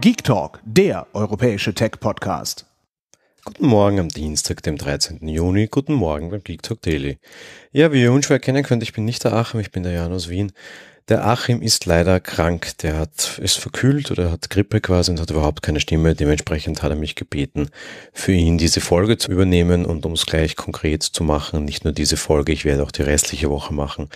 Geek Talk, der europäische Tech-Podcast. Guten Morgen am Dienstag, dem 13. Juni. Guten Morgen beim Geek Talk Daily. Ja, wie ihr unschwer erkennen könnt, ich bin nicht der Achim, ich bin der Jan aus Wien. Der Achim ist leider krank. Der hat, ist verkühlt oder hat Grippe quasi und hat überhaupt keine Stimme. Dementsprechend hat er mich gebeten, für ihn diese Folge zu übernehmen und um es gleich konkret zu machen. Nicht nur diese Folge, ich werde auch die restliche Woche machen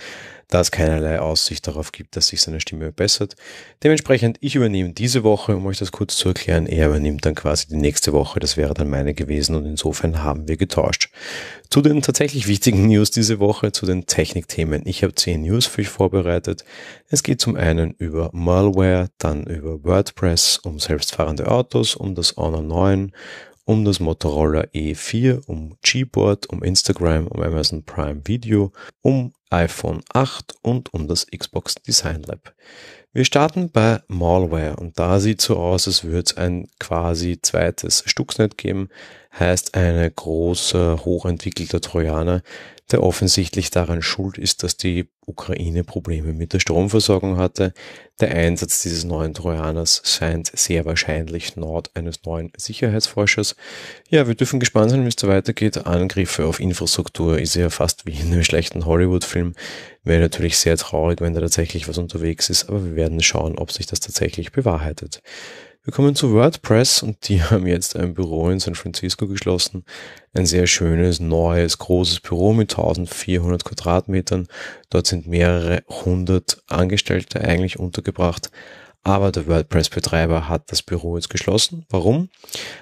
da es keinerlei Aussicht darauf gibt, dass sich seine Stimme bessert. Dementsprechend, ich übernehme diese Woche, um euch das kurz zu erklären. Er übernimmt dann quasi die nächste Woche. Das wäre dann meine gewesen und insofern haben wir getauscht. Zu den tatsächlich wichtigen News diese Woche, zu den Technikthemen. Ich habe zehn News für euch vorbereitet. Es geht zum einen über Malware, dann über WordPress, um selbstfahrende Autos, um das Honor 9, um das Motorola E4, um Gboard, um Instagram, um Amazon Prime Video, um iPhone 8 und um das Xbox Design Lab. Wir starten bei Malware und da sieht so aus, es wird ein quasi zweites Stuxnet geben, heißt eine große, hochentwickelte Trojaner, der offensichtlich daran schuld ist, dass die Ukraine Probleme mit der Stromversorgung hatte. Der Einsatz dieses neuen Trojaners scheint sehr wahrscheinlich Nord eines neuen Sicherheitsforschers. Ja, wir dürfen gespannt sein, wie es da weitergeht. Angriffe auf Infrastruktur ist ja fast wie in einem schlechten Hollywood-Film Film. Wäre natürlich sehr traurig, wenn da tatsächlich was unterwegs ist, aber wir werden schauen, ob sich das tatsächlich bewahrheitet. Wir kommen zu WordPress und die haben jetzt ein Büro in San Francisco geschlossen. Ein sehr schönes, neues, großes Büro mit 1400 Quadratmetern. Dort sind mehrere hundert Angestellte eigentlich untergebracht. Aber der WordPress-Betreiber hat das Büro jetzt geschlossen. Warum?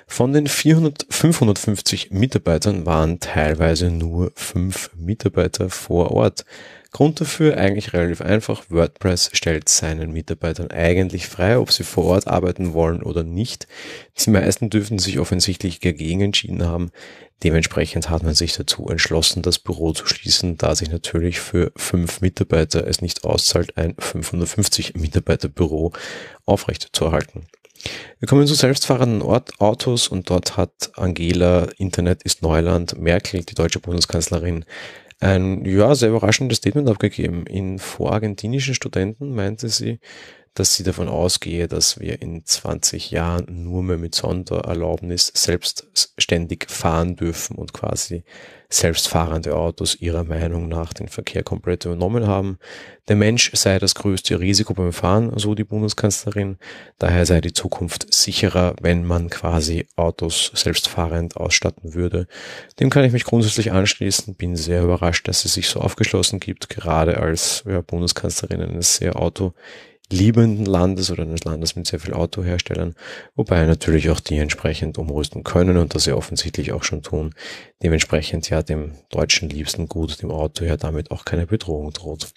Von den 400, 550 Mitarbeitern waren teilweise nur fünf Mitarbeiter vor Ort. Grund dafür eigentlich relativ einfach. WordPress stellt seinen Mitarbeitern eigentlich frei, ob sie vor Ort arbeiten wollen oder nicht. Die meisten dürfen sich offensichtlich dagegen entschieden haben. Dementsprechend hat man sich dazu entschlossen, das Büro zu schließen, da sich natürlich für fünf Mitarbeiter es nicht auszahlt, ein 550 Mitarbeiter Büro aufrechtzuerhalten. Wir kommen zu selbstfahrenden Ort, Autos und dort hat Angela Internet ist Neuland Merkel, die deutsche Bundeskanzlerin, ein ja, sehr überraschendes Statement abgegeben. In vorargentinischen Studenten meinte sie, dass sie davon ausgehe, dass wir in 20 Jahren nur mehr mit Sondererlaubnis selbstständig fahren dürfen und quasi selbstfahrende Autos ihrer Meinung nach den Verkehr komplett übernommen haben. Der Mensch sei das größte Risiko beim Fahren, so die Bundeskanzlerin. Daher sei die Zukunft sicherer, wenn man quasi Autos selbstfahrend ausstatten würde. Dem kann ich mich grundsätzlich anschließen. Bin sehr überrascht, dass sie sich so aufgeschlossen gibt, gerade als ja, Bundeskanzlerin eines sehr auto liebenden Landes oder eines Landes mit sehr viel Autoherstellern, wobei natürlich auch die entsprechend umrüsten können und das ja offensichtlich auch schon tun, Dementsprechend ja dem deutschen liebsten Gut, dem Auto ja damit auch keine Bedrohung droht.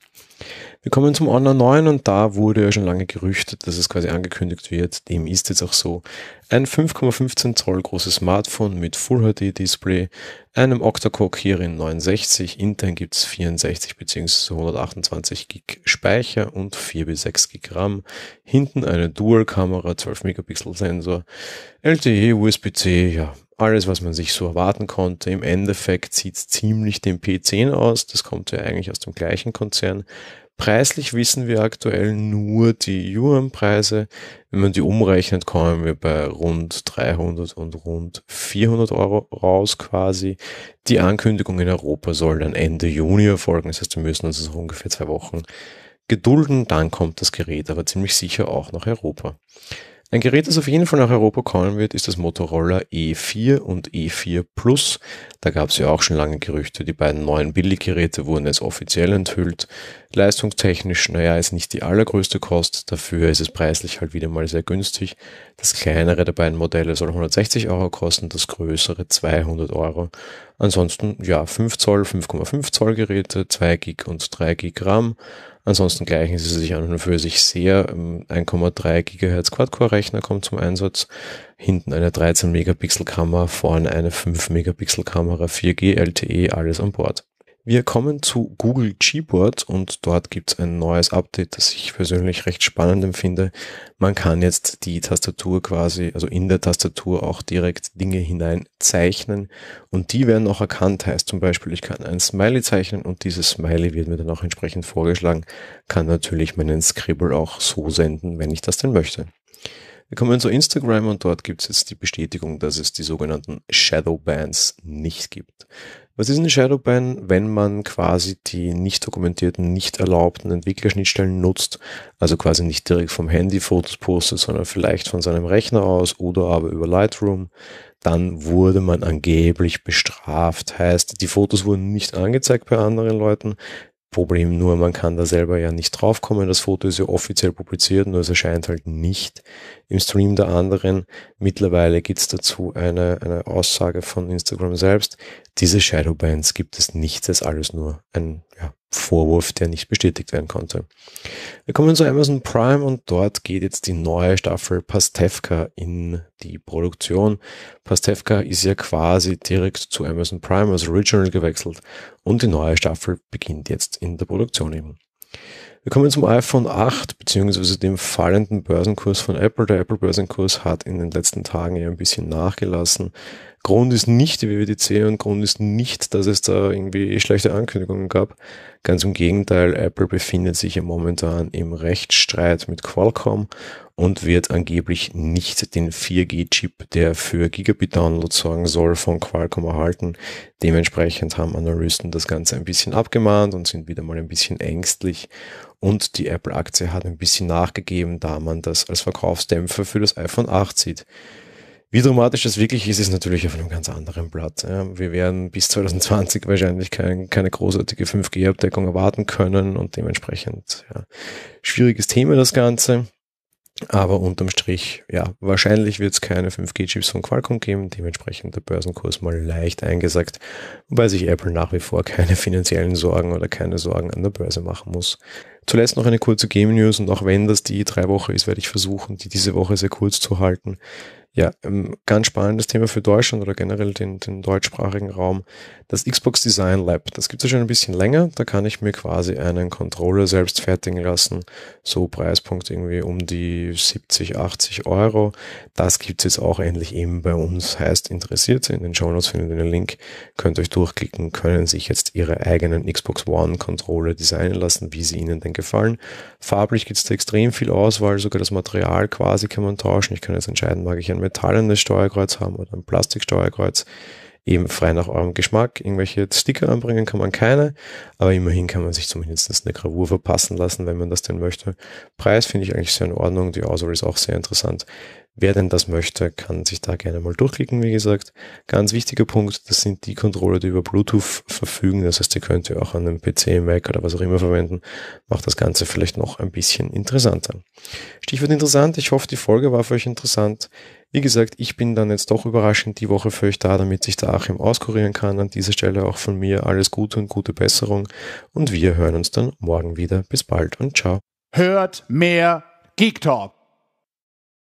Wir kommen zum Honor 9 und da wurde ja schon lange gerüchtet, dass es quasi angekündigt wird. Dem ist jetzt auch so. Ein 5,15 Zoll großes Smartphone mit Full HD Display, einem Octa-Core Kirin 69, intern gibt es 64 bzw. 128 Gig Speicher und 4 bis 6 Gig RAM. Hinten eine Dual-Kamera, 12 Megapixel Sensor, LTE, USB-C, ja, alles, was man sich so erwarten konnte. Im Endeffekt sieht es ziemlich dem P10 aus. Das kommt ja eigentlich aus dem gleichen Konzern. Preislich wissen wir aktuell nur die Yuan-Preise. Wenn man die umrechnet, kommen wir bei rund 300 und rund 400 Euro raus quasi. Die Ankündigung in Europa soll dann Ende Juni erfolgen. Das heißt, wir müssen uns also ungefähr zwei Wochen gedulden. Dann kommt das Gerät aber ziemlich sicher auch nach Europa. Ein Gerät, das auf jeden Fall nach Europa kommen wird, ist das Motorola E4 und E4 Plus. Da gab es ja auch schon lange Gerüchte. Die beiden neuen Billiggeräte wurden jetzt offiziell enthüllt. Leistungstechnisch, naja, ist nicht die allergrößte Kost. Dafür ist es preislich halt wieder mal sehr günstig. Das kleinere der beiden Modelle soll 160 Euro kosten, das größere 200 Euro. Ansonsten, ja, 5 Zoll, 5,5 Zoll Geräte, 2 Gig und 3 Gig RAM. Ansonsten gleichen sie sich an und für sich sehr. 1,3 ähm, GHz Quad-Core-Rechner kommt zum Einsatz. Hinten eine 13 Megapixel Kamera, vorne eine 5 Megapixel Kamera, 4G LTE, alles an Bord. Wir kommen zu Google Gboard und dort gibt es ein neues Update, das ich persönlich recht spannend empfinde. Man kann jetzt die Tastatur quasi, also in der Tastatur auch direkt Dinge hinein zeichnen und die werden auch erkannt. Heißt zum Beispiel, ich kann ein Smiley zeichnen und dieses Smiley wird mir dann auch entsprechend vorgeschlagen. Kann natürlich meinen Scribble auch so senden, wenn ich das denn möchte. Wir kommen zu Instagram und dort gibt es jetzt die Bestätigung, dass es die sogenannten Shadow Bands nicht gibt. Was ist eine Shadowban, wenn man quasi die nicht dokumentierten, nicht erlaubten Entwicklerschnittstellen nutzt, also quasi nicht direkt vom Handy Fotos postet, sondern vielleicht von seinem Rechner aus oder aber über Lightroom, dann wurde man angeblich bestraft. Heißt, die Fotos wurden nicht angezeigt bei anderen Leuten, Problem nur, man kann da selber ja nicht draufkommen. Das Foto ist ja offiziell publiziert, nur es erscheint halt nicht im Stream der anderen. Mittlerweile gibt's dazu eine, eine Aussage von Instagram selbst. Diese Shadowbands gibt es nicht, das ist alles nur ein ja, Vorwurf, der nicht bestätigt werden konnte. Wir kommen zu Amazon Prime und dort geht jetzt die neue Staffel Pastewka in die Produktion. Pastewka ist ja quasi direkt zu Amazon Prime als Original gewechselt und die neue Staffel beginnt jetzt in der Produktion eben. Wir kommen zum iPhone 8 beziehungsweise dem fallenden Börsenkurs von Apple. Der Apple-Börsenkurs hat in den letzten Tagen ja ein bisschen nachgelassen. Grund ist nicht die WWDC und Grund ist nicht, dass es da irgendwie eh schlechte Ankündigungen gab. Ganz im Gegenteil, Apple befindet sich ja momentan im Rechtsstreit mit Qualcomm und wird angeblich nicht den 4G-Chip, der für Gigabit-Download sorgen soll, von Qualcomm erhalten. Dementsprechend haben Analysten das Ganze ein bisschen abgemahnt und sind wieder mal ein bisschen ängstlich. Und die Apple-Aktie hat ein bisschen nachgegeben, da man das als Verkaufsdämpfer für das iPhone 8 sieht. Wie dramatisch das wirklich ist, ist natürlich auf einem ganz anderen Blatt. Ja, wir werden bis 2020 wahrscheinlich kein, keine großartige 5G-Abdeckung erwarten können und dementsprechend ja, schwieriges Thema das Ganze. Aber unterm Strich, ja, wahrscheinlich wird es keine 5G-Chips von Qualcomm geben, dementsprechend der Börsenkurs mal leicht eingesackt, wobei sich Apple nach wie vor keine finanziellen Sorgen oder keine Sorgen an der Börse machen muss. Zuletzt noch eine kurze Game News und auch wenn das die drei Woche ist, werde ich versuchen, die diese Woche sehr kurz zu halten. Ja, ähm, ganz spannendes Thema für Deutschland oder generell den, den deutschsprachigen Raum. Das Xbox Design Lab, das gibt es ja schon ein bisschen länger. Da kann ich mir quasi einen Controller selbst fertigen lassen. So Preispunkt irgendwie um die 70, 80 Euro. Das gibt es jetzt auch endlich eben bei uns. Heißt, interessiert, in den Shownotes findet ihr den Link, könnt euch durchklicken, können sich jetzt ihre eigenen Xbox One Controller designen lassen, wie sie ihnen denn gefallen. Farblich gibt es da extrem viel Auswahl, sogar das Material quasi kann man tauschen. Ich kann jetzt entscheiden, mag ich ein ein metallenes Steuerkreuz haben oder ein Plastiksteuerkreuz, eben frei nach eurem Geschmack. Irgendwelche Sticker anbringen kann man keine, aber immerhin kann man sich zumindest eine Gravur verpassen lassen, wenn man das denn möchte. Preis finde ich eigentlich sehr in Ordnung, die Auswahl ist auch sehr interessant. Wer denn das möchte, kann sich da gerne mal durchklicken, wie gesagt. Ganz wichtiger Punkt, das sind die Controller, die über Bluetooth verfügen. Das heißt, ihr könnt ihr auch an einem PC, Mac oder was auch immer verwenden. Macht das Ganze vielleicht noch ein bisschen interessanter. Stichwort interessant. Ich hoffe, die Folge war für euch interessant. Wie gesagt, ich bin dann jetzt doch überraschend die Woche für euch da, damit sich der Achim auskurieren kann. An dieser Stelle auch von mir alles Gute und gute Besserung. Und wir hören uns dann morgen wieder. Bis bald und ciao. Hört mehr Geek Talk.